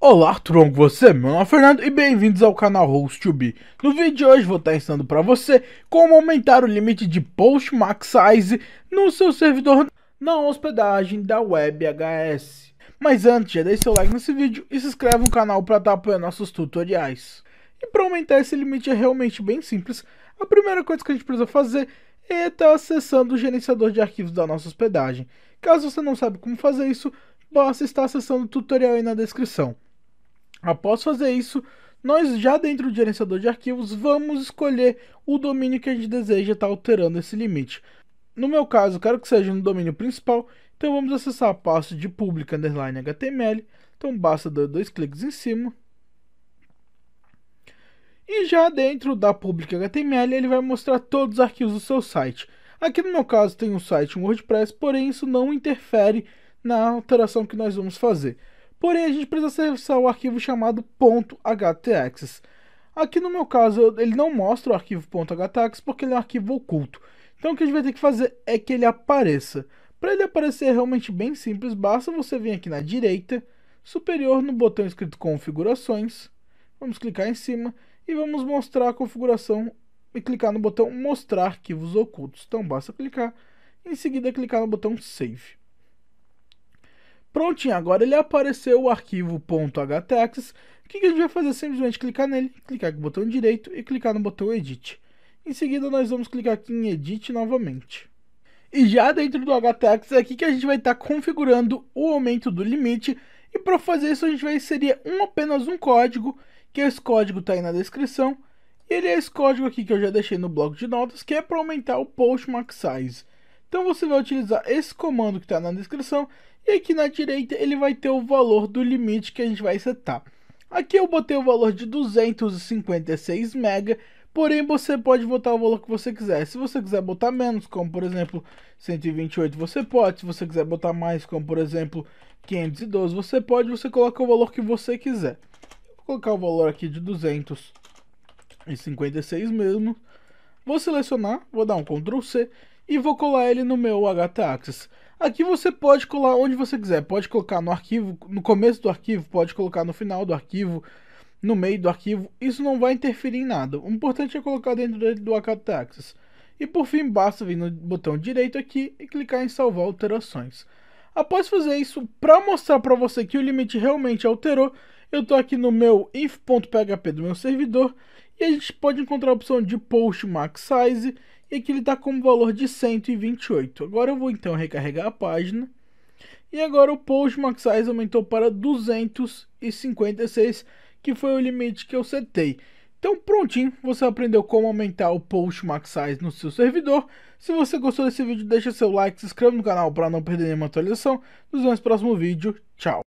Olá tronco, você meu nome é Fernando e bem-vindos ao canal host 2 No vídeo de hoje vou estar ensinando para você como aumentar o limite de post max size no seu servidor na hospedagem da WebHS. Mas antes, já deixe seu like nesse vídeo e se inscreve no canal para estar apoiando nossos tutoriais. E para aumentar esse limite é realmente bem simples, a primeira coisa que a gente precisa fazer é estar tá acessando o gerenciador de arquivos da nossa hospedagem. Caso você não saiba como fazer isso, basta estar acessando o tutorial aí na descrição. Após fazer isso, nós já dentro do gerenciador de arquivos vamos escolher o domínio que a gente deseja estar tá alterando esse limite. No meu caso, quero que seja no domínio principal, então vamos acessar a pasta de public underline html, então basta dar dois cliques em cima. E já dentro da public html ele vai mostrar todos os arquivos do seu site. Aqui no meu caso tem um site WordPress, porém isso não interfere na alteração que nós vamos fazer. Porém, a gente precisa acessar o arquivo chamado .htaccess. Aqui no meu caso, ele não mostra o arquivo .htaccess porque ele é um arquivo oculto. Então o que a gente vai ter que fazer é que ele apareça. Para ele aparecer é realmente bem simples, basta você vir aqui na direita, superior no botão escrito configurações, vamos clicar em cima e vamos mostrar a configuração e clicar no botão mostrar arquivos ocultos. Então basta clicar, em seguida clicar no botão save. Prontinho, agora ele apareceu o arquivo .htax. O que a gente vai fazer? Simplesmente clicar nele, clicar com o botão direito e clicar no botão Edit. Em seguida, nós vamos clicar aqui em Edit novamente. E já dentro do htax é aqui que a gente vai estar tá configurando o aumento do limite. E para fazer isso, a gente vai inserir um, apenas um código, que esse código está aí na descrição. E ele é esse código aqui que eu já deixei no bloco de notas, que é para aumentar o max Size. Então você vai utilizar esse comando que está na descrição e aqui na direita ele vai ter o valor do limite que a gente vai setar. Aqui eu botei o valor de 256 MB, porém você pode botar o valor que você quiser. Se você quiser botar menos, como por exemplo 128, você pode. Se você quiser botar mais, como por exemplo 512, você pode. Você coloca o valor que você quiser. Vou colocar o valor aqui de 256 mesmo. Vou selecionar, vou dar um Ctrl C e vou colar ele no meu htaxis. Aqui você pode colar onde você quiser, pode colocar no arquivo, no começo do arquivo, pode colocar no final do arquivo, no meio do arquivo, isso não vai interferir em nada. O importante é colocar dentro dele do htaxis. E por fim, basta vir no botão direito aqui e clicar em salvar alterações. Após fazer isso, para mostrar para você que o limite realmente alterou, eu estou aqui no meu inf.php do meu servidor e a gente pode encontrar a opção de post max size e que ele está com o valor de 128. Agora eu vou então recarregar a página. E agora o max size aumentou para 256, que foi o limite que eu setei. Então prontinho, você aprendeu como aumentar o max size no seu servidor. Se você gostou desse vídeo, deixa seu like, se inscreva no canal para não perder nenhuma atualização. Nos vemos no próximo vídeo, tchau!